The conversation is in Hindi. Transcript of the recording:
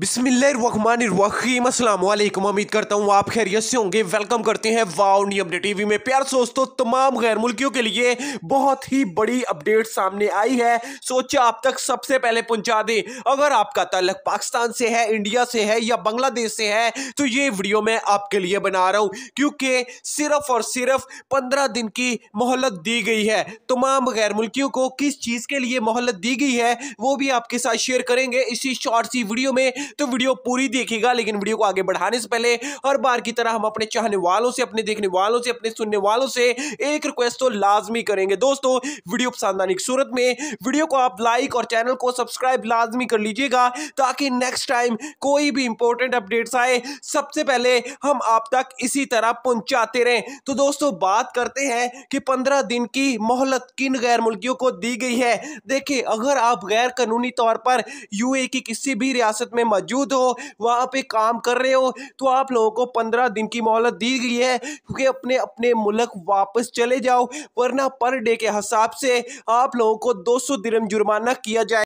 बिस्मिल्लाम असलम उम्मीद करता हूँ आप खैरियत से होंगे वेलकम करते हैं वाओ नियम अपडेट टीवी में प्यार दोस्तों तमाम गैर मुल्कियों के लिए बहुत ही बड़ी अपडेट सामने आई है सोचा आप तक सबसे पहले पहुंचा दें अगर आपका तलक पाकिस्तान से है इंडिया से है या बांग्लादेश से है तो ये वीडियो मैं आपके लिए बना रहा हूँ क्योंकि सिर्फ और सिर्फ पंद्रह दिन की मोहलत दी गई है तमाम गैर मुल्कियों को किस चीज़ के लिए मोहलत दी गई है वो भी आपके साथ शेयर करेंगे इसी शॉर्ट सी वीडियो में तो वीडियो पूरी देखेगा लेकिन वीडियो को आगे बढ़ाने से पहले हर बार की तरह हम अपने चाहने वालों से अपने देखने वालों से अपने सुनने वालों से एक रिक्वेस्ट तो लाजमी करेंगे दोस्तों वीडियो पसंद आने की सूरत में वीडियो को आप लाइक और चैनल को सब्सक्राइब लाजमी कर लीजिएगा ताकि नेक्स्ट टाइम कोई भी इंपॉर्टेंट अपडेट्स आए सबसे पहले हम आप तक इसी तरह पहुंचाते रहें तो दोस्तों बात करते हैं कि पंद्रह दिन की मोहलत किन गैर मुल्कियों को दी गई है देखिए अगर आप गैर कानूनी तौर पर यूए की किसी भी रियासत में मौजूद हो वहाँ पे काम कर रहे हो तो आप लोगों को पंद्रह दिन की मोहलत दी गई है क्योंकि अपने अपने मुल्क वापस चले जाओ वरना पर डे के हिसाब से आप लोगों को दो सौ दिन जुर्माना किया जाए